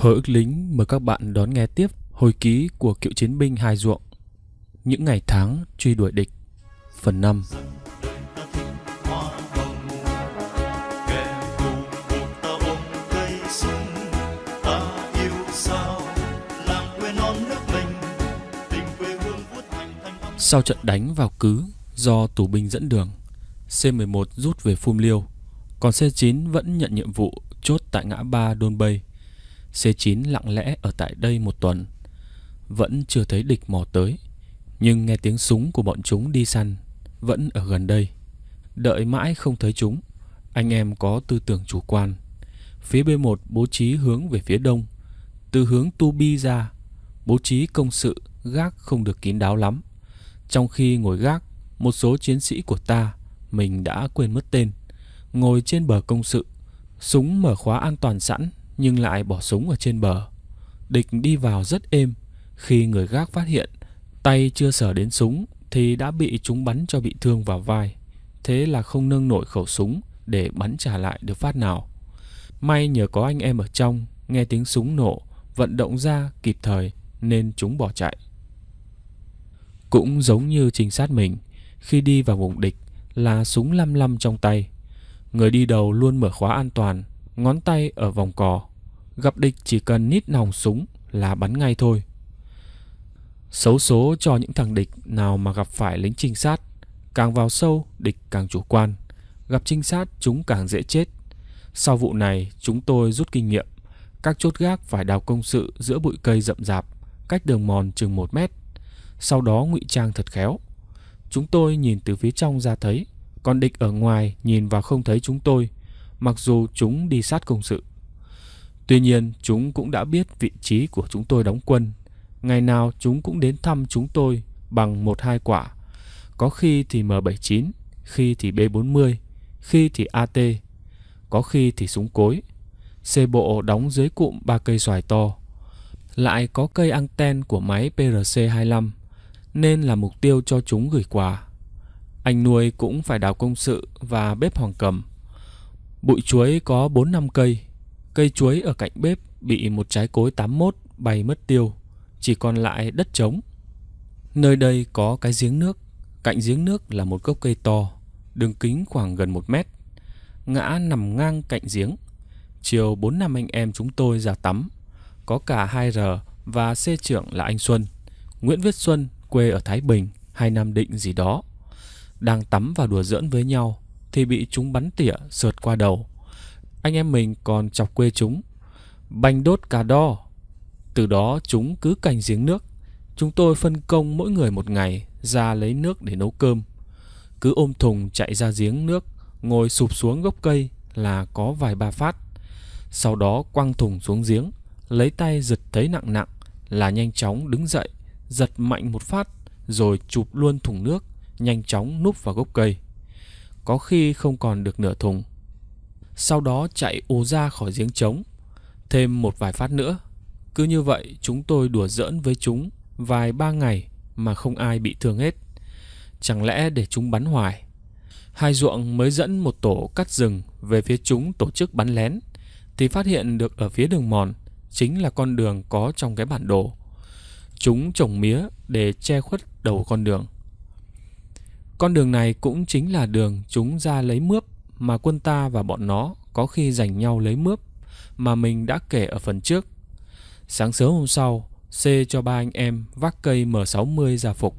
Hờ ức lính mời các bạn đón nghe tiếp hồi ký của cựu chiến binh Hai Ruộng. Những ngày tháng truy đuổi địch. Phần 5 Sau trận đánh vào cứ do tù binh dẫn đường, C-11 rút về Phum Liêu, còn C-9 vẫn nhận nhiệm vụ chốt tại ngã ba Đôn Bay C9 lặng lẽ ở tại đây một tuần. Vẫn chưa thấy địch mò tới, nhưng nghe tiếng súng của bọn chúng đi săn vẫn ở gần đây. Đợi mãi không thấy chúng, anh em có tư tưởng chủ quan. Phía B1 bố trí hướng về phía đông, từ hướng Tu Bi ra, bố trí công sự gác không được kín đáo lắm. Trong khi ngồi gác, một số chiến sĩ của ta, mình đã quên mất tên, ngồi trên bờ công sự, súng mở khóa an toàn sẵn nhưng lại bỏ súng ở trên bờ. Địch đi vào rất êm, khi người gác phát hiện, tay chưa sở đến súng thì đã bị chúng bắn cho bị thương vào vai. Thế là không nâng nổi khẩu súng để bắn trả lại được phát nào. May nhờ có anh em ở trong, nghe tiếng súng nổ, vận động ra kịp thời nên chúng bỏ chạy. Cũng giống như trinh sát mình, khi đi vào vùng địch là súng lăm lăm trong tay. Người đi đầu luôn mở khóa an toàn, ngón tay ở vòng cò gặp địch chỉ cần nít nòng súng là bắn ngay thôi. Xấu số cho những thằng địch nào mà gặp phải lính trinh sát, càng vào sâu địch càng chủ quan, gặp trinh sát chúng càng dễ chết. Sau vụ này, chúng tôi rút kinh nghiệm, các chốt gác phải đào công sự giữa bụi cây rậm rạp, cách đường mòn chừng 1 mét. Sau đó ngụy trang thật khéo. Chúng tôi nhìn từ phía trong ra thấy, còn địch ở ngoài nhìn vào không thấy chúng tôi, mặc dù chúng đi sát công sự. Tuy nhiên, chúng cũng đã biết vị trí của chúng tôi đóng quân. Ngày nào chúng cũng đến thăm chúng tôi bằng một hai quả. Có khi thì M79, khi thì B40, khi thì AT, có khi thì súng cối. Xe bộ đóng dưới cụm ba cây xoài to. Lại có cây anten của máy PRC-25, nên là mục tiêu cho chúng gửi quà. Anh nuôi cũng phải đào công sự và bếp hoàng cầm. Bụi chuối có 4 năm cây, Cây chuối ở cạnh bếp bị một trái cối 81 bay mất tiêu, chỉ còn lại đất trống. Nơi đây có cái giếng nước, cạnh giếng nước là một gốc cây to, đường kính khoảng gần một mét. Ngã nằm ngang cạnh giếng. Chiều 4 năm anh em chúng tôi ra tắm, có cả 2R và C trưởng là anh Xuân. Nguyễn Viết Xuân quê ở Thái Bình hay Nam Định gì đó. Đang tắm và đùa giỡn với nhau thì bị chúng bắn tỉa sượt qua đầu anh em mình còn chọc quê chúng, banh đốt cà đo. Từ đó chúng cứ cành giếng nước. Chúng tôi phân công mỗi người một ngày ra lấy nước để nấu cơm. Cứ ôm thùng chạy ra giếng nước, ngồi sụp xuống gốc cây là có vài ba phát. Sau đó quăng thùng xuống giếng, lấy tay giật thấy nặng nặng là nhanh chóng đứng dậy, giật mạnh một phát rồi chụp luôn thùng nước, nhanh chóng núp vào gốc cây. Có khi không còn được nửa thùng, sau đó chạy ù ra khỏi giếng trống. Thêm một vài phát nữa. Cứ như vậy chúng tôi đùa giỡn với chúng vài ba ngày mà không ai bị thương hết. Chẳng lẽ để chúng bắn hoài? Hai ruộng mới dẫn một tổ cắt rừng về phía chúng tổ chức bắn lén thì phát hiện được ở phía đường mòn chính là con đường có trong cái bản đồ. Chúng trồng mía để che khuất đầu con đường. Con đường này cũng chính là đường chúng ra lấy mướp mà quân ta và bọn nó có khi giành nhau lấy mướp mà mình đã kể ở phần trước. Sáng sớm hôm sau, C cho ba anh em vác cây M60 ra phục.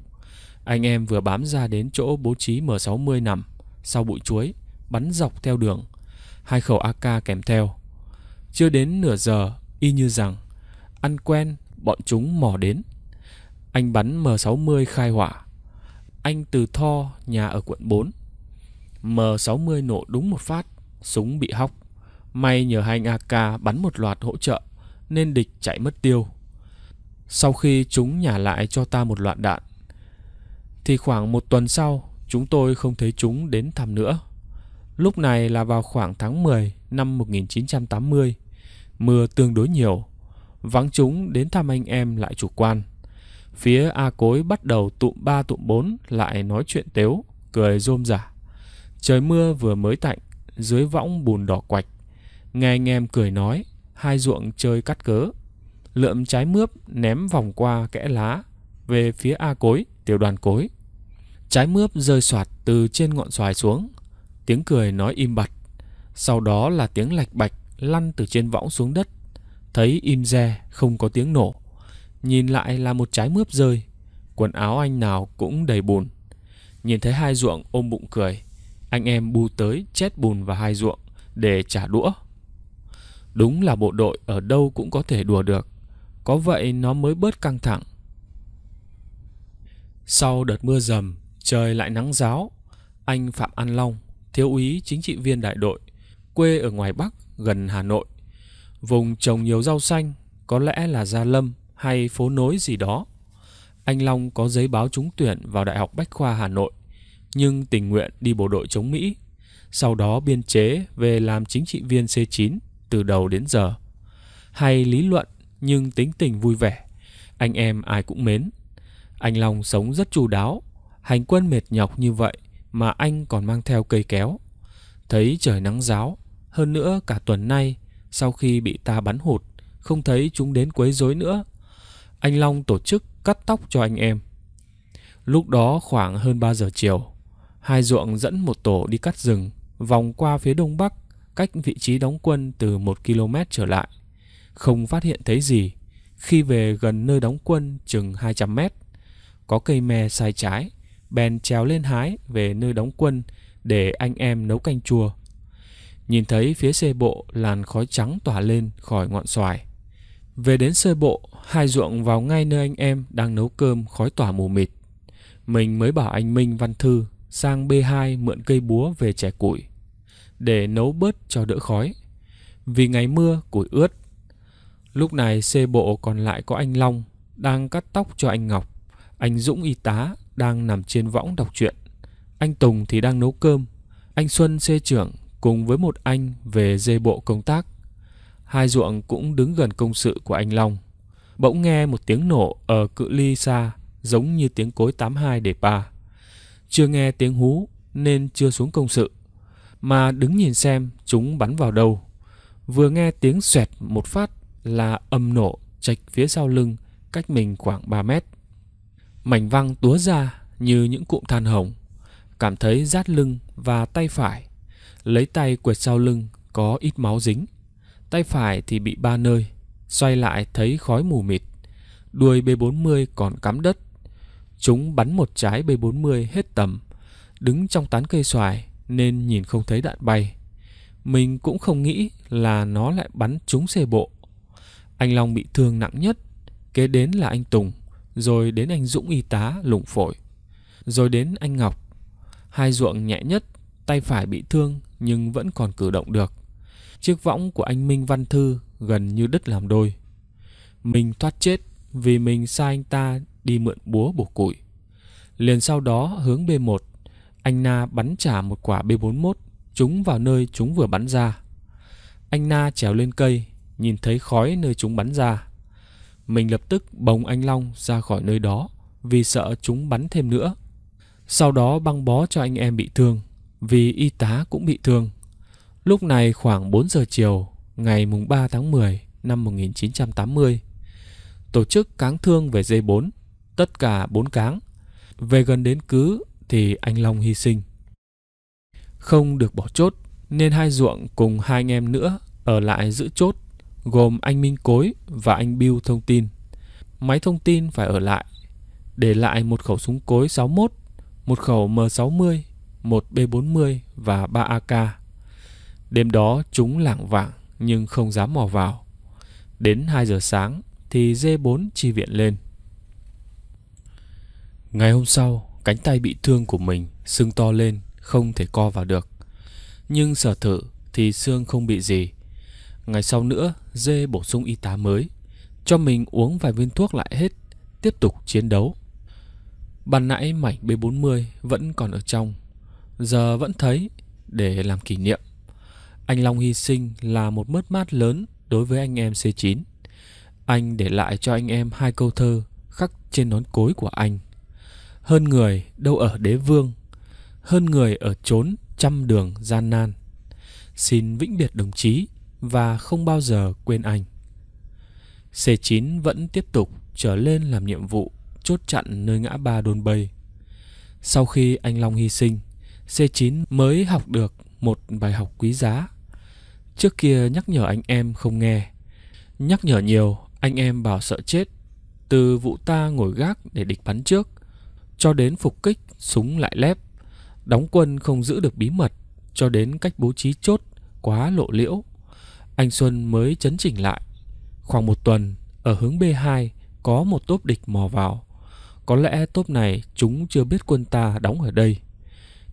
Anh em vừa bám ra đến chỗ bố trí M60 nằm, sau bụi chuối, bắn dọc theo đường. Hai khẩu AK kèm theo. Chưa đến nửa giờ, y như rằng, ăn quen, bọn chúng mò đến. Anh bắn M60 khai hỏa. Anh từ Tho, nhà ở quận 4, M60 nổ đúng một phát, súng bị hóc. May nhờ hai anh AK bắn một loạt hỗ trợ, nên địch chạy mất tiêu. Sau khi chúng nhả lại cho ta một loạt đạn, thì khoảng một tuần sau, chúng tôi không thấy chúng đến thăm nữa. Lúc này là vào khoảng tháng 10 năm 1980, mưa tương đối nhiều, vắng chúng đến thăm anh em lại chủ quan. Phía A Cối bắt đầu tụm ba tụm bốn lại nói chuyện tếu, cười rôm rả. Trời mưa vừa mới tạnh, dưới võng bùn đỏ quạch. Nghe anh em cười nói, hai ruộng chơi cắt cớ. Lượm trái mướp ném vòng qua kẽ lá, về phía A cối, tiểu đoàn cối. Trái mướp rơi soạt từ trên ngọn xoài xuống. Tiếng cười nói im bặt. Sau đó là tiếng lạch bạch lăn từ trên võng xuống đất. Thấy im re, không có tiếng nổ. Nhìn lại là một trái mướp rơi. Quần áo anh nào cũng đầy bùn. Nhìn thấy hai ruộng ôm bụng cười anh em bu tới chét bùn vào hai ruộng để trả đũa. Đúng là bộ đội ở đâu cũng có thể đùa được. Có vậy nó mới bớt căng thẳng. Sau đợt mưa dầm, trời lại nắng giáo. Anh Phạm An Long, thiếu úy chính trị viên đại đội, quê ở ngoài Bắc, gần Hà Nội. Vùng trồng nhiều rau xanh, có lẽ là Gia Lâm hay phố nối gì đó. Anh Long có giấy báo trúng tuyển vào Đại học Bách Khoa Hà Nội nhưng tình nguyện đi bộ đội chống Mỹ. Sau đó biên chế về làm chính trị viên C9 từ đầu đến giờ. Hay lý luận nhưng tính tình vui vẻ. Anh em ai cũng mến. Anh Long sống rất chu đáo. Hành quân mệt nhọc như vậy mà anh còn mang theo cây kéo. Thấy trời nắng giáo, hơn nữa cả tuần nay sau khi bị ta bắn hụt, không thấy chúng đến quấy rối nữa. Anh Long tổ chức cắt tóc cho anh em. Lúc đó khoảng hơn 3 giờ chiều, Hai ruộng dẫn một tổ đi cắt rừng, vòng qua phía đông bắc, cách vị trí đóng quân từ một km trở lại. Không phát hiện thấy gì, khi về gần nơi đóng quân chừng 200 mét, có cây me sai trái, bèn trèo lên hái về nơi đóng quân để anh em nấu canh chua. Nhìn thấy phía xe bộ làn khói trắng tỏa lên khỏi ngọn xoài. Về đến xe bộ, hai ruộng vào ngay nơi anh em đang nấu cơm khói tỏa mù mịt. Mình mới bảo anh Minh Văn Thư sang B2 mượn cây búa về trẻ củi để nấu bớt cho đỡ khói. Vì ngày mưa củi ướt. Lúc này xe bộ còn lại có anh Long đang cắt tóc cho anh Ngọc, anh Dũng y tá đang nằm trên võng đọc truyện, anh Tùng thì đang nấu cơm, anh Xuân xe trưởng cùng với một anh về dê bộ công tác. Hai ruộng cũng đứng gần công sự của anh Long. Bỗng nghe một tiếng nổ ở cự ly xa giống như tiếng cối 82 để ba chưa nghe tiếng hú nên chưa xuống công sự, mà đứng nhìn xem chúng bắn vào đâu. Vừa nghe tiếng xoẹt một phát là âm nổ chạch phía sau lưng cách mình khoảng 3 mét. Mảnh văng túa ra như những cụm than hồng, cảm thấy rát lưng và tay phải. Lấy tay quệt sau lưng có ít máu dính. Tay phải thì bị ba nơi, xoay lại thấy khói mù mịt. Đuôi B40 còn cắm đất Chúng bắn một trái B40 hết tầm, đứng trong tán cây xoài nên nhìn không thấy đạn bay. Mình cũng không nghĩ là nó lại bắn trúng xe bộ. Anh Long bị thương nặng nhất, kế đến là anh Tùng, rồi đến anh Dũng y tá lủng phổi, rồi đến anh Ngọc. Hai ruộng nhẹ nhất, tay phải bị thương nhưng vẫn còn cử động được. Chiếc võng của anh Minh Văn Thư gần như đứt làm đôi. Mình thoát chết vì mình sai anh ta đi mượn búa bổ củi. Liền sau đó hướng B1, anh Na bắn trả một quả B41 trúng vào nơi chúng vừa bắn ra. Anh Na trèo lên cây, nhìn thấy khói nơi chúng bắn ra. Mình lập tức bồng anh Long ra khỏi nơi đó vì sợ chúng bắn thêm nữa. Sau đó băng bó cho anh em bị thương vì y tá cũng bị thương. Lúc này khoảng 4 giờ chiều ngày mùng 3 tháng 10 năm 1980. Tổ chức cáng thương về dây 4 tất cả bốn cáng. Về gần đến cứ thì anh Long hy sinh. Không được bỏ chốt nên hai ruộng cùng hai anh em nữa ở lại giữ chốt gồm anh Minh Cối và anh Bill thông tin. Máy thông tin phải ở lại, để lại một khẩu súng cối 61, một khẩu M60, một B40 và 3 AK. Đêm đó chúng lảng vảng nhưng không dám mò vào. Đến 2 giờ sáng thì D4 chi viện lên. Ngày hôm sau, cánh tay bị thương của mình sưng to lên, không thể co vào được. Nhưng sở thử thì xương không bị gì. Ngày sau nữa, dê bổ sung y tá mới, cho mình uống vài viên thuốc lại hết, tiếp tục chiến đấu. Ban nãy mảnh B40 vẫn còn ở trong, giờ vẫn thấy để làm kỷ niệm. Anh Long hy sinh là một mất mát lớn đối với anh em C9. Anh để lại cho anh em hai câu thơ khắc trên nón cối của anh hơn người đâu ở đế vương hơn người ở chốn trăm đường gian nan xin vĩnh biệt đồng chí và không bao giờ quên anh C9 vẫn tiếp tục trở lên làm nhiệm vụ chốt chặn nơi ngã ba đôn bay sau khi anh Long hy sinh C9 mới học được một bài học quý giá trước kia nhắc nhở anh em không nghe nhắc nhở nhiều anh em bảo sợ chết từ vụ ta ngồi gác để địch bắn trước cho đến phục kích, súng lại lép. Đóng quân không giữ được bí mật, cho đến cách bố trí chốt quá lộ liễu. Anh Xuân mới chấn chỉnh lại. Khoảng một tuần, ở hướng B2 có một tốp địch mò vào. Có lẽ tốp này chúng chưa biết quân ta đóng ở đây.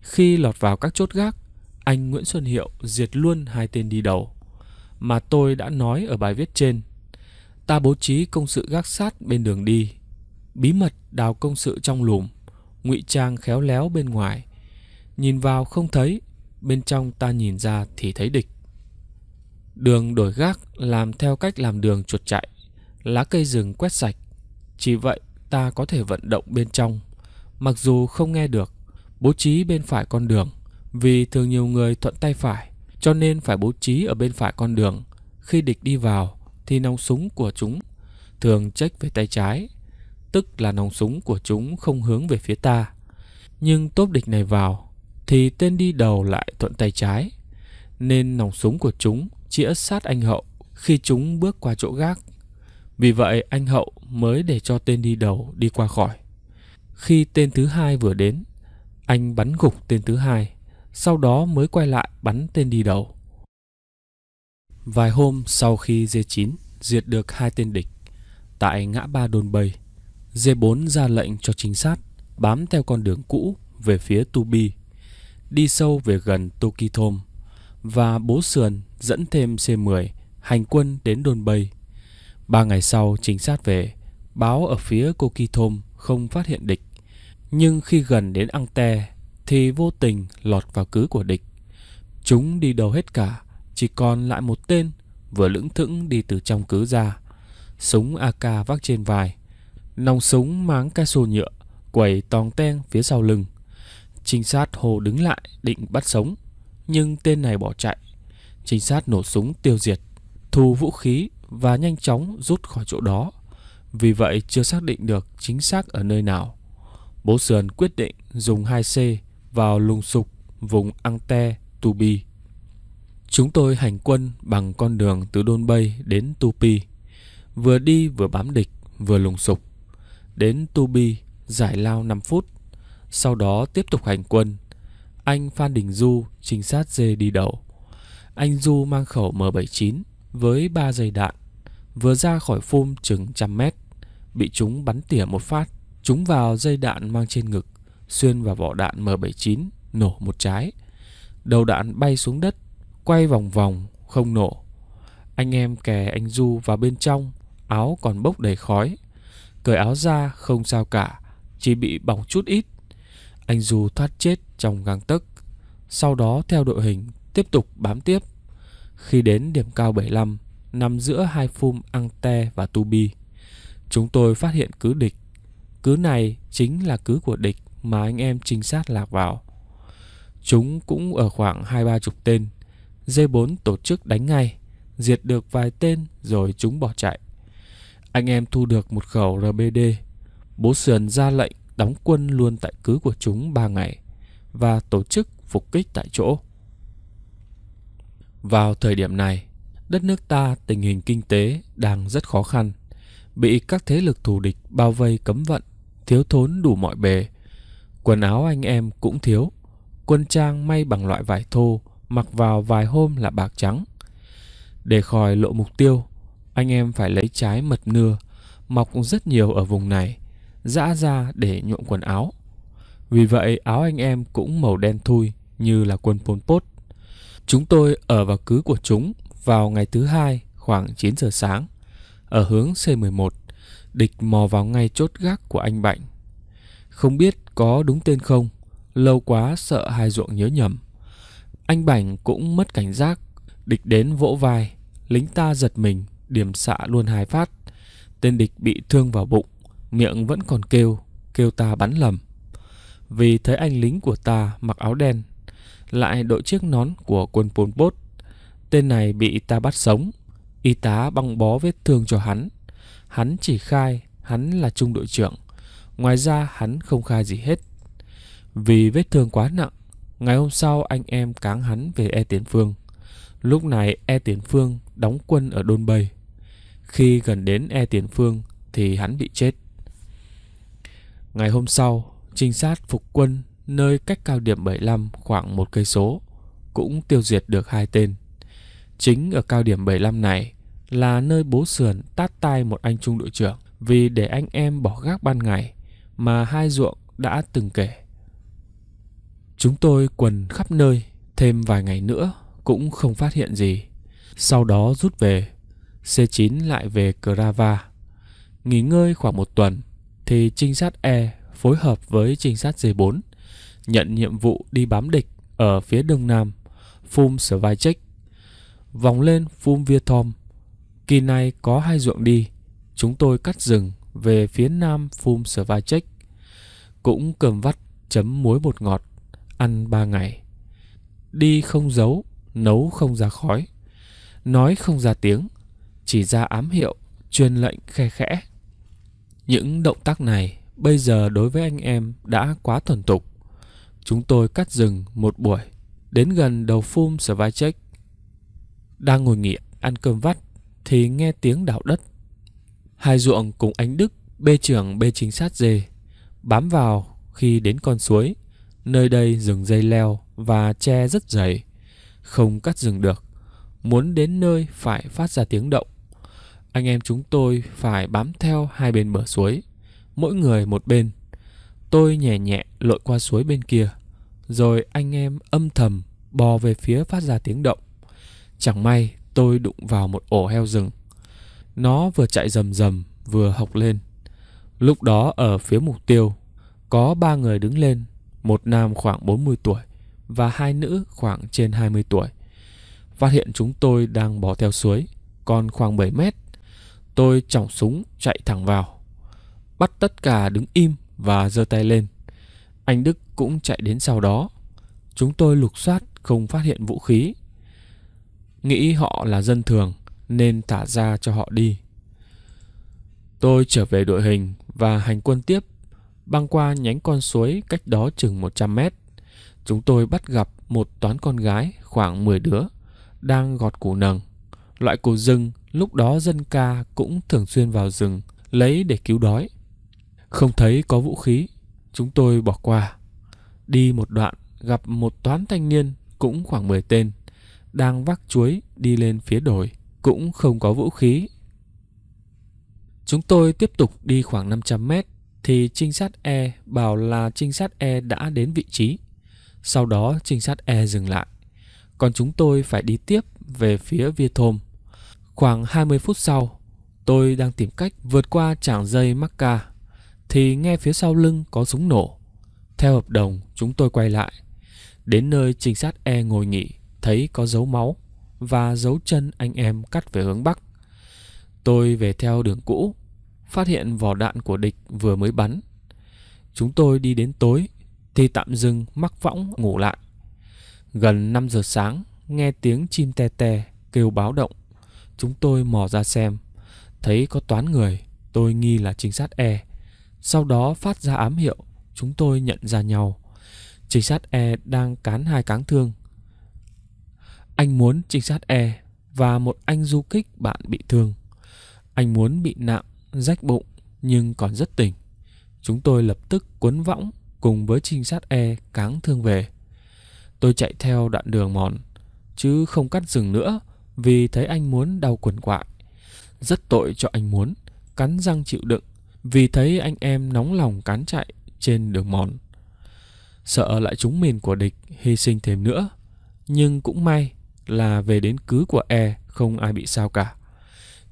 Khi lọt vào các chốt gác, anh Nguyễn Xuân Hiệu diệt luôn hai tên đi đầu. Mà tôi đã nói ở bài viết trên. Ta bố trí công sự gác sát bên đường đi. Bí mật đào công sự trong lùm ngụy trang khéo léo bên ngoài nhìn vào không thấy bên trong ta nhìn ra thì thấy địch đường đổi gác làm theo cách làm đường chuột chạy lá cây rừng quét sạch chỉ vậy ta có thể vận động bên trong mặc dù không nghe được bố trí bên phải con đường vì thường nhiều người thuận tay phải cho nên phải bố trí ở bên phải con đường khi địch đi vào thì nòng súng của chúng thường trách về tay trái tức là nòng súng của chúng không hướng về phía ta. Nhưng tốp địch này vào, thì tên đi đầu lại thuận tay trái, nên nòng súng của chúng chĩa sát anh hậu khi chúng bước qua chỗ gác. Vì vậy anh hậu mới để cho tên đi đầu đi qua khỏi. Khi tên thứ hai vừa đến, anh bắn gục tên thứ hai, sau đó mới quay lại bắn tên đi đầu. Vài hôm sau khi D9 diệt được hai tên địch tại ngã ba đồn bầy, D4 ra lệnh cho trinh sát bám theo con đường cũ về phía Tubi, đi sâu về gần Tokithom và bố sườn dẫn thêm C10 hành quân đến Đôn Bay. Ba ngày sau trinh sát về, báo ở phía Kokithom không phát hiện địch. Nhưng khi gần đến Angte thì vô tình lọt vào cứ của địch. Chúng đi đầu hết cả, chỉ còn lại một tên vừa lững thững đi từ trong cứ ra. Súng AK vác trên vai, nòng súng máng cái xô nhựa, quẩy tòng ten phía sau lưng. Trinh sát hồ đứng lại định bắt sống, nhưng tên này bỏ chạy. Trinh sát nổ súng tiêu diệt, thu vũ khí và nhanh chóng rút khỏi chỗ đó. Vì vậy chưa xác định được chính xác ở nơi nào. Bố Sườn quyết định dùng 2C vào lùng sục vùng ante Tubi. Chúng tôi hành quân bằng con đường từ Đôn Bay đến Tupi. Vừa đi vừa bám địch, vừa lùng sục đến Tubi giải lao 5 phút, sau đó tiếp tục hành quân. Anh Phan Đình Du, trinh sát dê đi đầu. Anh Du mang khẩu M79 với 3 dây đạn, vừa ra khỏi phum chừng trăm mét, bị chúng bắn tỉa một phát, chúng vào dây đạn mang trên ngực, xuyên vào vỏ đạn M79, nổ một trái. Đầu đạn bay xuống đất, quay vòng vòng, không nổ. Anh em kè anh Du vào bên trong, áo còn bốc đầy khói, Cởi áo ra không sao cả Chỉ bị bỏng chút ít Anh Du thoát chết trong gang tấc Sau đó theo đội hình Tiếp tục bám tiếp Khi đến điểm cao 75 Nằm giữa hai phum ante và Tubi Chúng tôi phát hiện cứ địch Cứ này chính là cứ của địch Mà anh em trinh sát lạc vào Chúng cũng ở khoảng hai ba chục tên D4 tổ chức đánh ngay Diệt được vài tên rồi chúng bỏ chạy anh em thu được một khẩu RBD. Bố Sườn ra lệnh đóng quân luôn tại cứ của chúng 3 ngày và tổ chức phục kích tại chỗ. Vào thời điểm này, đất nước ta tình hình kinh tế đang rất khó khăn, bị các thế lực thù địch bao vây cấm vận, thiếu thốn đủ mọi bề. Quần áo anh em cũng thiếu, quân trang may bằng loại vải thô, mặc vào vài hôm là bạc trắng. Để khỏi lộ mục tiêu, anh em phải lấy trái mật nưa, mọc rất nhiều ở vùng này, dã ra để nhuộm quần áo. Vì vậy áo anh em cũng màu đen thui như là quân Pol Pot. Chúng tôi ở vào cứ của chúng vào ngày thứ hai khoảng 9 giờ sáng ở hướng C11. Địch mò vào ngay chốt gác của anh Bạnh. Không biết có đúng tên không, lâu quá sợ hai ruộng nhớ nhầm. Anh Bảnh cũng mất cảnh giác, địch đến vỗ vai, lính ta giật mình điểm xạ luôn hai phát. Tên địch bị thương vào bụng, miệng vẫn còn kêu, kêu ta bắn lầm. Vì thấy anh lính của ta mặc áo đen, lại đội chiếc nón của quân Pol Pot. Tên này bị ta bắt sống, y tá băng bó vết thương cho hắn. Hắn chỉ khai hắn là trung đội trưởng, ngoài ra hắn không khai gì hết. Vì vết thương quá nặng, ngày hôm sau anh em cáng hắn về E Tiến Phương. Lúc này E Tiến Phương đóng quân ở Đôn Bầy. Khi gần đến E Tiến Phương thì hắn bị chết. Ngày hôm sau, trinh sát phục quân nơi cách cao điểm 75 khoảng một cây số cũng tiêu diệt được hai tên. Chính ở cao điểm 75 này là nơi bố sườn tát tai một anh trung đội trưởng vì để anh em bỏ gác ban ngày mà hai ruộng đã từng kể. Chúng tôi quần khắp nơi, thêm vài ngày nữa cũng không phát hiện gì. Sau đó rút về C9 lại về Crava. Nghỉ ngơi khoảng một tuần thì trinh sát E phối hợp với trinh sát D4 nhận nhiệm vụ đi bám địch ở phía đông nam Phum Svajek vòng lên Phum Vietom. Kỳ này có hai ruộng đi, chúng tôi cắt rừng về phía nam Phum Svajek. Cũng cầm vắt chấm muối bột ngọt, ăn ba ngày. Đi không giấu, nấu không ra khói, nói không ra tiếng – chỉ ra ám hiệu, truyền lệnh khe khẽ. Những động tác này bây giờ đối với anh em đã quá thuần tục. Chúng tôi cắt rừng một buổi, đến gần đầu phum Svajek. Đang ngồi nghỉ ăn cơm vắt thì nghe tiếng đảo đất. Hai ruộng cùng ánh Đức bê trưởng bê chính sát dê, bám vào khi đến con suối. Nơi đây rừng dây leo và che rất dày, không cắt rừng được. Muốn đến nơi phải phát ra tiếng động. Anh em chúng tôi phải bám theo hai bên bờ suối, mỗi người một bên. Tôi nhẹ nhẹ lội qua suối bên kia, rồi anh em âm thầm bò về phía phát ra tiếng động. Chẳng may tôi đụng vào một ổ heo rừng. Nó vừa chạy rầm rầm vừa học lên. Lúc đó ở phía mục tiêu có ba người đứng lên, một nam khoảng 40 tuổi và hai nữ khoảng trên 20 tuổi. Phát hiện chúng tôi đang bò theo suối, còn khoảng 7 mét Tôi chỏng súng chạy thẳng vào. Bắt tất cả đứng im và giơ tay lên. Anh Đức cũng chạy đến sau đó. Chúng tôi lục soát không phát hiện vũ khí. Nghĩ họ là dân thường nên thả ra cho họ đi. Tôi trở về đội hình và hành quân tiếp, băng qua nhánh con suối cách đó chừng 100 mét. Chúng tôi bắt gặp một toán con gái khoảng 10 đứa đang gọt củ nầng, loại củ rừng Lúc đó dân ca cũng thường xuyên vào rừng lấy để cứu đói. Không thấy có vũ khí, chúng tôi bỏ qua. Đi một đoạn gặp một toán thanh niên cũng khoảng 10 tên đang vác chuối đi lên phía đồi, cũng không có vũ khí. Chúng tôi tiếp tục đi khoảng 500 mét thì trinh sát E bảo là trinh sát E đã đến vị trí. Sau đó trinh sát E dừng lại, còn chúng tôi phải đi tiếp về phía Via Thôm. Khoảng 20 phút sau, tôi đang tìm cách vượt qua trảng dây Macca thì nghe phía sau lưng có súng nổ. Theo hợp đồng, chúng tôi quay lại. Đến nơi trinh sát E ngồi nghỉ, thấy có dấu máu và dấu chân anh em cắt về hướng Bắc. Tôi về theo đường cũ, phát hiện vỏ đạn của địch vừa mới bắn. Chúng tôi đi đến tối thì tạm dừng mắc võng ngủ lại. Gần 5 giờ sáng, nghe tiếng chim te te kêu báo động. Chúng tôi mò ra xem, thấy có toán người, tôi nghi là trinh sát E. Sau đó phát ra ám hiệu, chúng tôi nhận ra nhau. Trinh sát E đang cán hai cáng thương. Anh muốn trinh sát E và một anh du kích bạn bị thương. Anh muốn bị nặng, rách bụng nhưng còn rất tỉnh. Chúng tôi lập tức cuốn võng cùng với trinh sát E cáng thương về. Tôi chạy theo đoạn đường mòn chứ không cắt rừng nữa vì thấy anh muốn đau quần quại. Rất tội cho anh muốn, cắn răng chịu đựng vì thấy anh em nóng lòng cán chạy trên đường mòn. Sợ lại chúng mìn của địch hy sinh thêm nữa, nhưng cũng may là về đến cứ của E không ai bị sao cả.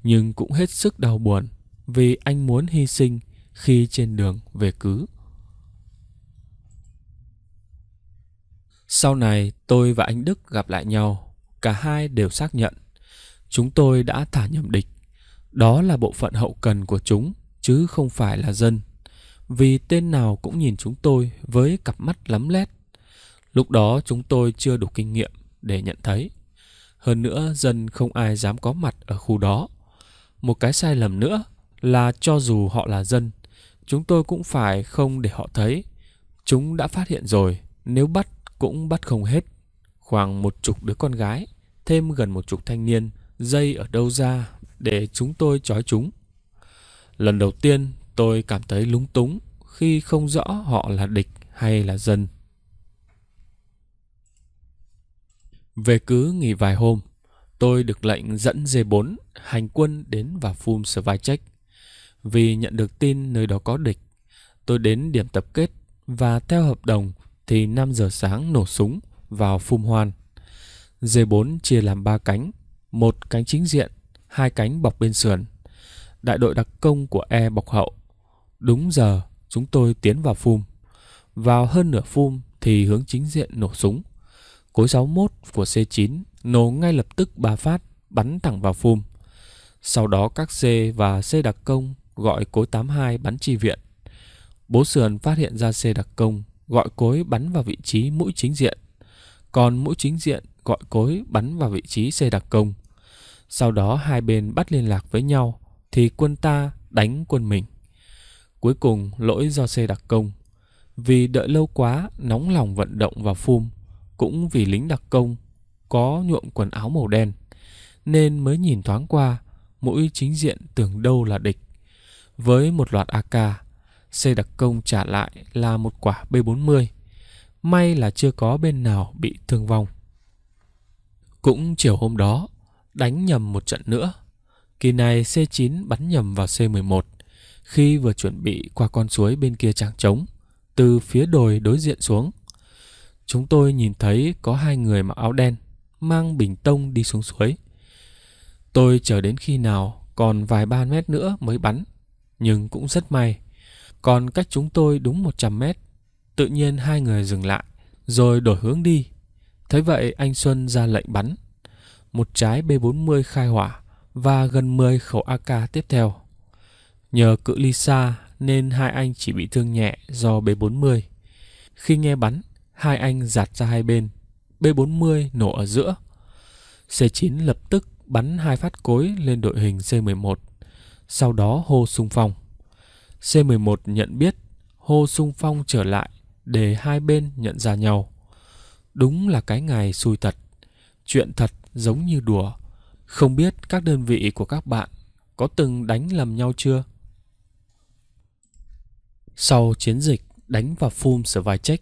Nhưng cũng hết sức đau buồn vì anh muốn hy sinh khi trên đường về cứ. Sau này tôi và anh Đức gặp lại nhau cả hai đều xác nhận chúng tôi đã thả nhầm địch đó là bộ phận hậu cần của chúng chứ không phải là dân vì tên nào cũng nhìn chúng tôi với cặp mắt lấm lét lúc đó chúng tôi chưa đủ kinh nghiệm để nhận thấy hơn nữa dân không ai dám có mặt ở khu đó một cái sai lầm nữa là cho dù họ là dân chúng tôi cũng phải không để họ thấy chúng đã phát hiện rồi nếu bắt cũng bắt không hết khoảng một chục đứa con gái, thêm gần một chục thanh niên, dây ở đâu ra để chúng tôi trói chúng. Lần đầu tiên tôi cảm thấy lúng túng khi không rõ họ là địch hay là dân. Về cứ nghỉ vài hôm, tôi được lệnh dẫn D4 hành quân đến vào Phum Svajek. Vì nhận được tin nơi đó có địch, tôi đến điểm tập kết và theo hợp đồng thì 5 giờ sáng nổ súng vào phum hoan. D4 chia làm 3 cánh, một cánh chính diện, hai cánh bọc bên sườn. Đại đội đặc công của E bọc hậu. Đúng giờ, chúng tôi tiến vào phum. Vào hơn nửa phum thì hướng chính diện nổ súng. Cối 61 của C9 nổ ngay lập tức 3 phát, bắn thẳng vào phum. Sau đó các C và C đặc công gọi cối 82 bắn chi viện. Bố sườn phát hiện ra C đặc công, gọi cối bắn vào vị trí mũi chính diện còn mũi chính diện gọi cối bắn vào vị trí xe đặc công. Sau đó hai bên bắt liên lạc với nhau thì quân ta đánh quân mình. Cuối cùng lỗi do xe đặc công. Vì đợi lâu quá, nóng lòng vận động vào phum, cũng vì lính đặc công có nhuộm quần áo màu đen, nên mới nhìn thoáng qua, mũi chính diện tưởng đâu là địch. Với một loạt AK, xe đặc công trả lại là một quả B40 May là chưa có bên nào bị thương vong. Cũng chiều hôm đó, đánh nhầm một trận nữa. Kỳ này C9 bắn nhầm vào C11 khi vừa chuẩn bị qua con suối bên kia tràng trống, từ phía đồi đối diện xuống. Chúng tôi nhìn thấy có hai người mặc áo đen, mang bình tông đi xuống suối. Tôi chờ đến khi nào còn vài ba mét nữa mới bắn, nhưng cũng rất may. Còn cách chúng tôi đúng 100 mét Tự nhiên hai người dừng lại, rồi đổi hướng đi. Thế vậy anh Xuân ra lệnh bắn. Một trái B40 khai hỏa và gần 10 khẩu AK tiếp theo. Nhờ cự ly xa nên hai anh chỉ bị thương nhẹ do B40. Khi nghe bắn, hai anh giạt ra hai bên. B40 nổ ở giữa. C9 lập tức bắn hai phát cối lên đội hình C11. Sau đó hô sung phong. C11 nhận biết hô sung phong trở lại để hai bên nhận ra nhau. Đúng là cái ngày xui thật, chuyện thật giống như đùa. Không biết các đơn vị của các bạn có từng đánh lầm nhau chưa? Sau chiến dịch đánh vào Fum Svajcek,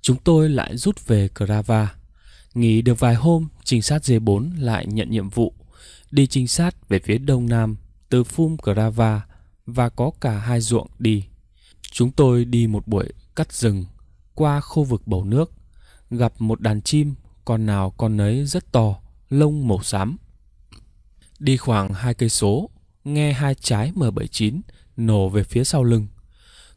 chúng tôi lại rút về Krava. Nghỉ được vài hôm, trinh sát D4 lại nhận nhiệm vụ đi trinh sát về phía đông nam từ Phum Krava và có cả hai ruộng đi. Chúng tôi đi một buổi cắt rừng qua khu vực bầu nước, gặp một đàn chim, con nào con nấy rất to, lông màu xám. Đi khoảng hai cây số, nghe hai trái M79 nổ về phía sau lưng.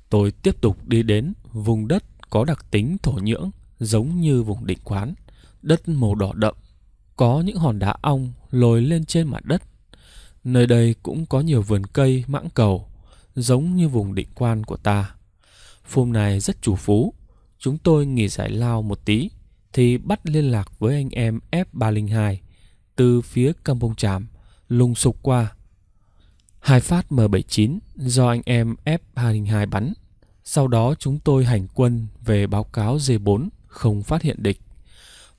Tôi tiếp tục đi đến vùng đất có đặc tính thổ nhưỡng giống như vùng định quán, đất màu đỏ đậm, có những hòn đá ong lồi lên trên mặt đất. Nơi đây cũng có nhiều vườn cây mãng cầu, giống như vùng định quan của ta. Phum này rất chủ phú, chúng tôi nghỉ giải lao một tí thì bắt liên lạc với anh em F302 từ phía Campong Tràm lùng sục qua. Hai phát M79 do anh em F202 bắn. Sau đó chúng tôi hành quân về báo cáo D4 không phát hiện địch.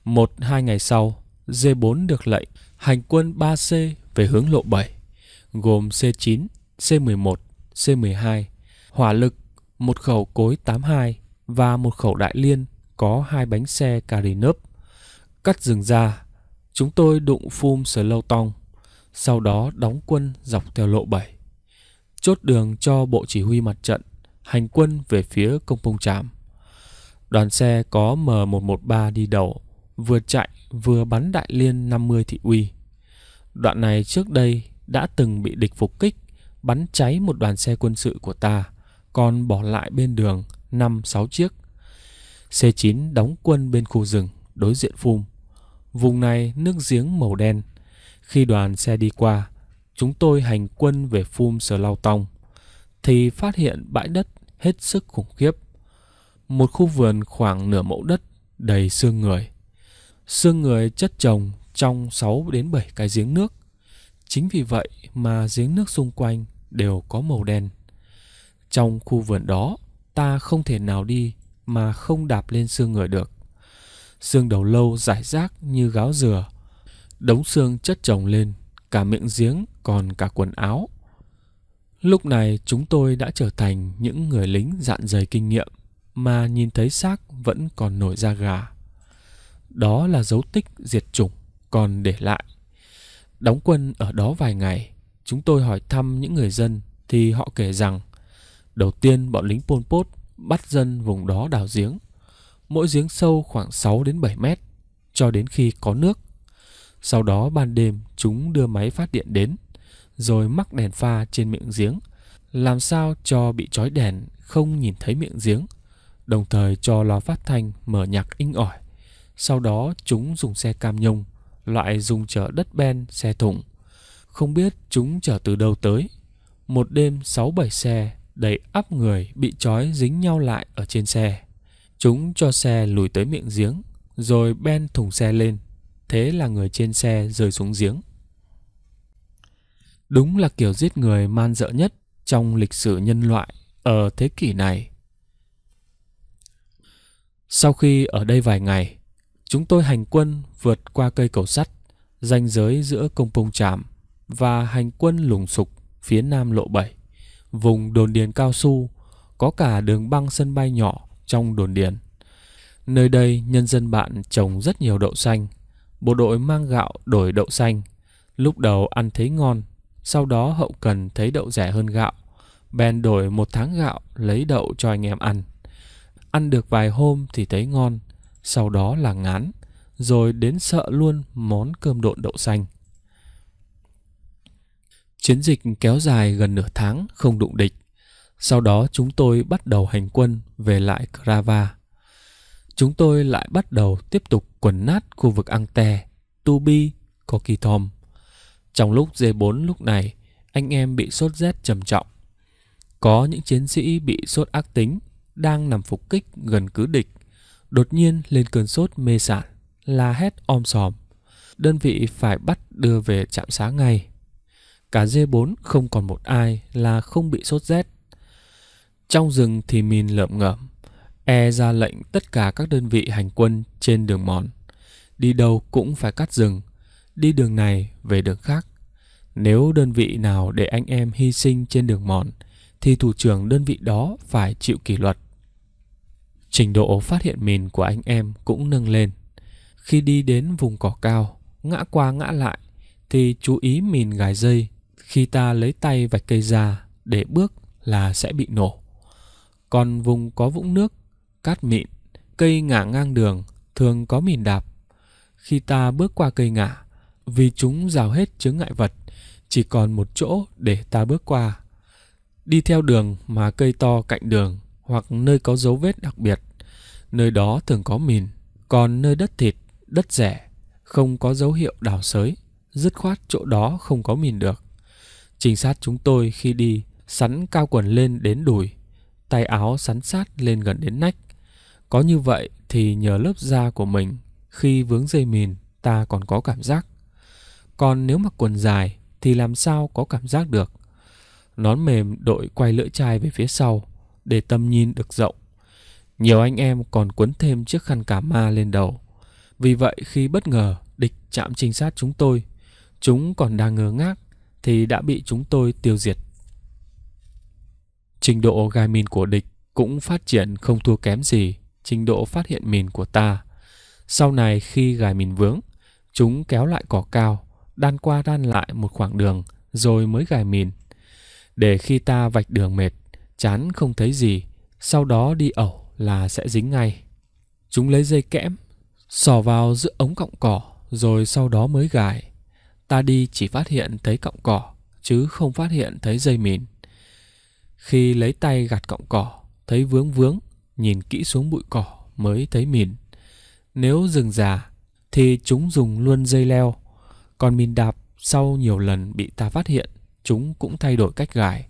Một hai ngày sau, D4 được lệnh hành quân 3C về hướng lộ 7, gồm C9, C11, C12, hỏa lực một khẩu cối 82 và một khẩu đại liên có hai bánh xe cari nớp. Cắt rừng ra, chúng tôi đụng phum sờ lâu tong, sau đó đóng quân dọc theo lộ 7. Chốt đường cho bộ chỉ huy mặt trận, hành quân về phía công pông trạm. Đoàn xe có M113 đi đầu, vừa chạy vừa bắn đại liên 50 thị uy. Đoạn này trước đây đã từng bị địch phục kích, bắn cháy một đoàn xe quân sự của ta, còn bỏ lại bên đường – năm sáu chiếc. C9 đóng quân bên khu rừng đối diện phum. Vùng này nước giếng màu đen. Khi đoàn xe đi qua, chúng tôi hành quân về phum Sờ Lao Tông thì phát hiện bãi đất hết sức khủng khiếp. Một khu vườn khoảng nửa mẫu đất đầy xương người. Xương người chất chồng trong 6 đến 7 cái giếng nước. Chính vì vậy mà giếng nước xung quanh đều có màu đen. Trong khu vườn đó ta không thể nào đi mà không đạp lên xương người được. Xương đầu lâu rải rác như gáo dừa. Đống xương chất chồng lên, cả miệng giếng còn cả quần áo. Lúc này chúng tôi đã trở thành những người lính dạn dày kinh nghiệm mà nhìn thấy xác vẫn còn nổi da gà. Đó là dấu tích diệt chủng còn để lại. Đóng quân ở đó vài ngày, chúng tôi hỏi thăm những người dân thì họ kể rằng Đầu tiên bọn lính Pol Pot bắt dân vùng đó đào giếng. Mỗi giếng sâu khoảng 6 đến 7 mét cho đến khi có nước. Sau đó ban đêm chúng đưa máy phát điện đến rồi mắc đèn pha trên miệng giếng làm sao cho bị trói đèn không nhìn thấy miệng giếng đồng thời cho loa phát thanh mở nhạc inh ỏi sau đó chúng dùng xe cam nhông loại dùng chở đất ben xe thủng không biết chúng chở từ đâu tới một đêm sáu bảy xe đầy ắp người bị trói dính nhau lại ở trên xe. Chúng cho xe lùi tới miệng giếng, rồi ben thùng xe lên. Thế là người trên xe rơi xuống giếng. Đúng là kiểu giết người man dợ nhất trong lịch sử nhân loại ở thế kỷ này. Sau khi ở đây vài ngày, chúng tôi hành quân vượt qua cây cầu sắt, ranh giới giữa công pông trạm và hành quân lùng sục phía nam lộ 7 vùng đồn điền cao su, có cả đường băng sân bay nhỏ trong đồn điền. Nơi đây nhân dân bạn trồng rất nhiều đậu xanh. Bộ đội mang gạo đổi đậu xanh. Lúc đầu ăn thấy ngon, sau đó hậu cần thấy đậu rẻ hơn gạo. Bèn đổi một tháng gạo lấy đậu cho anh em ăn. Ăn được vài hôm thì thấy ngon, sau đó là ngán, rồi đến sợ luôn món cơm độn đậu xanh. Chiến dịch kéo dài gần nửa tháng không đụng địch. Sau đó chúng tôi bắt đầu hành quân về lại Krava. Chúng tôi lại bắt đầu tiếp tục quần nát khu vực Ante, Tubi, Kokithom. Trong lúc D4 lúc này, anh em bị sốt rét trầm trọng. Có những chiến sĩ bị sốt ác tính đang nằm phục kích gần cứ địch, đột nhiên lên cơn sốt mê sản, la hét om sòm. Đơn vị phải bắt đưa về trạm xá ngay cả d bốn không còn một ai là không bị sốt rét. Trong rừng thì mìn lợm ngợm, e ra lệnh tất cả các đơn vị hành quân trên đường mòn. Đi đâu cũng phải cắt rừng, đi đường này về đường khác. Nếu đơn vị nào để anh em hy sinh trên đường mòn, thì thủ trưởng đơn vị đó phải chịu kỷ luật. Trình độ phát hiện mìn của anh em cũng nâng lên. Khi đi đến vùng cỏ cao, ngã qua ngã lại, thì chú ý mìn gài dây khi ta lấy tay vạch cây ra để bước là sẽ bị nổ. Còn vùng có vũng nước, cát mịn, cây ngả ngang đường thường có mìn đạp. Khi ta bước qua cây ngả, vì chúng rào hết chướng ngại vật, chỉ còn một chỗ để ta bước qua. Đi theo đường mà cây to cạnh đường hoặc nơi có dấu vết đặc biệt, nơi đó thường có mìn, còn nơi đất thịt, đất rẻ, không có dấu hiệu đào sới, dứt khoát chỗ đó không có mìn được. Trinh sát chúng tôi khi đi sắn cao quần lên đến đùi, tay áo sắn sát lên gần đến nách. Có như vậy thì nhờ lớp da của mình khi vướng dây mìn ta còn có cảm giác. Còn nếu mặc quần dài thì làm sao có cảm giác được. Nón mềm đội quay lưỡi chai về phía sau để tầm nhìn được rộng. Nhiều anh em còn quấn thêm chiếc khăn cà ma lên đầu. Vì vậy khi bất ngờ địch chạm trinh sát chúng tôi, chúng còn đang ngơ ngác thì đã bị chúng tôi tiêu diệt. Trình độ gai mìn của địch cũng phát triển không thua kém gì trình độ phát hiện mìn của ta. Sau này khi gài mìn vướng, chúng kéo lại cỏ cao, đan qua đan lại một khoảng đường rồi mới gài mìn. Để khi ta vạch đường mệt, chán không thấy gì, sau đó đi ẩu là sẽ dính ngay. Chúng lấy dây kẽm, sò vào giữa ống cọng cỏ rồi sau đó mới gài. Ta đi chỉ phát hiện thấy cọng cỏ, chứ không phát hiện thấy dây mìn. Khi lấy tay gạt cọng cỏ, thấy vướng vướng, nhìn kỹ xuống bụi cỏ mới thấy mìn. Nếu rừng già thì chúng dùng luôn dây leo, còn mìn đạp sau nhiều lần bị ta phát hiện, chúng cũng thay đổi cách gài.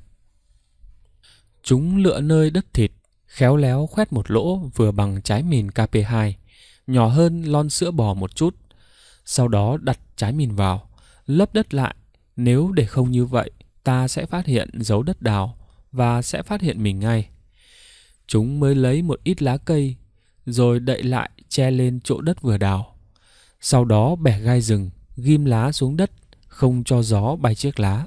Chúng lựa nơi đất thịt, khéo léo khoét một lỗ vừa bằng trái mìn KP2, nhỏ hơn lon sữa bò một chút, sau đó đặt trái mìn vào lấp đất lại. Nếu để không như vậy, ta sẽ phát hiện dấu đất đào và sẽ phát hiện mình ngay. Chúng mới lấy một ít lá cây, rồi đậy lại che lên chỗ đất vừa đào. Sau đó bẻ gai rừng, ghim lá xuống đất, không cho gió bay chiếc lá.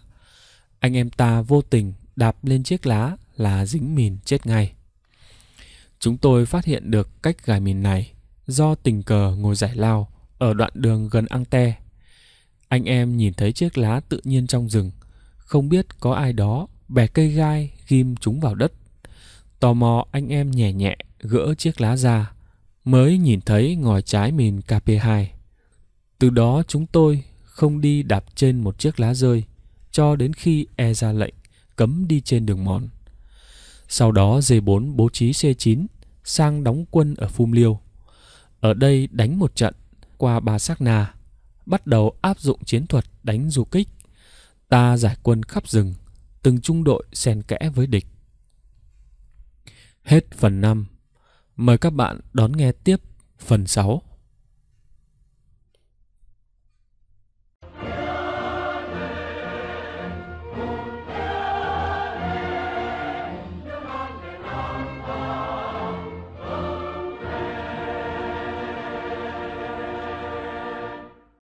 Anh em ta vô tình đạp lên chiếc lá là dính mìn chết ngay. Chúng tôi phát hiện được cách gài mìn này do tình cờ ngồi giải lao ở đoạn đường gần Ang Te anh em nhìn thấy chiếc lá tự nhiên trong rừng, không biết có ai đó bẻ cây gai ghim chúng vào đất. Tò mò anh em nhẹ nhẹ gỡ chiếc lá ra, mới nhìn thấy ngòi trái mìn KP2. Từ đó chúng tôi không đi đạp trên một chiếc lá rơi cho đến khi e ra lệnh cấm đi trên đường mòn. Sau đó D4 bố trí C9 sang đóng quân ở Phum Liêu. Ở đây đánh một trận qua ba sắc na bắt đầu áp dụng chiến thuật đánh du kích. Ta giải quân khắp rừng, từng trung đội xen kẽ với địch. Hết phần 5. Mời các bạn đón nghe tiếp phần 6.